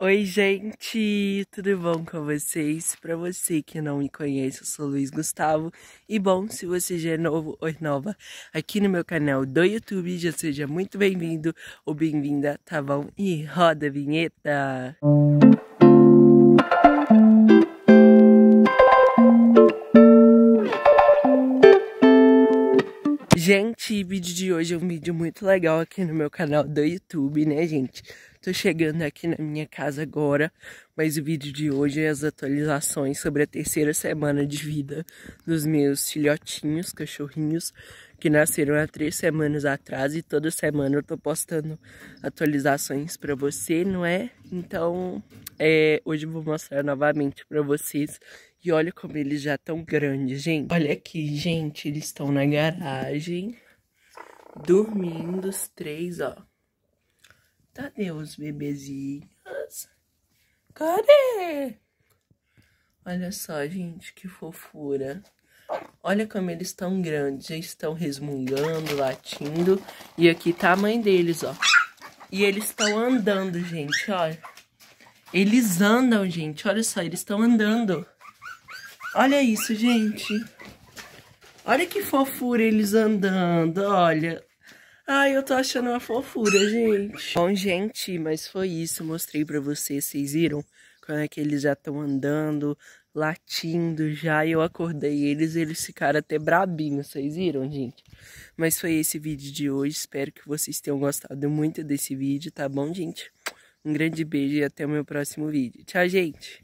Oi, gente, tudo bom com vocês? Para você que não me conhece, eu sou Luiz Gustavo. E bom, se você já é novo ou nova aqui no meu canal do YouTube, já seja muito bem-vindo ou bem-vinda, tá bom? E roda a vinheta! Gente, o vídeo de hoje é um vídeo muito legal aqui no meu canal do YouTube, né, gente? Tô chegando aqui na minha casa agora, mas o vídeo de hoje é as atualizações sobre a terceira semana de vida dos meus filhotinhos, cachorrinhos, que nasceram há três semanas atrás e toda semana eu tô postando atualizações para você, não é? Então, é, hoje eu vou mostrar novamente para vocês e olha como eles já estão grandes, gente. Olha aqui, gente, eles estão na garagem, dormindo os três, ó. Cadê os bebezinhos? Cadê? Olha só, gente, que fofura. Olha como eles estão grandes. Eles estão resmungando, latindo. E aqui tá a mãe deles, ó. E eles estão andando, gente, olha. Eles andam, gente. Olha só, eles estão andando. Olha isso, gente. Olha que fofura eles andando, olha. Ai, eu tô achando uma fofura, gente. Bom, gente, mas foi isso. Mostrei pra vocês. Vocês viram como é que eles já estão andando, latindo já. Eu acordei eles eles ficaram até brabinhos. Vocês viram, gente? Mas foi esse vídeo de hoje. Espero que vocês tenham gostado muito desse vídeo, tá bom, gente? Um grande beijo e até o meu próximo vídeo. Tchau, gente!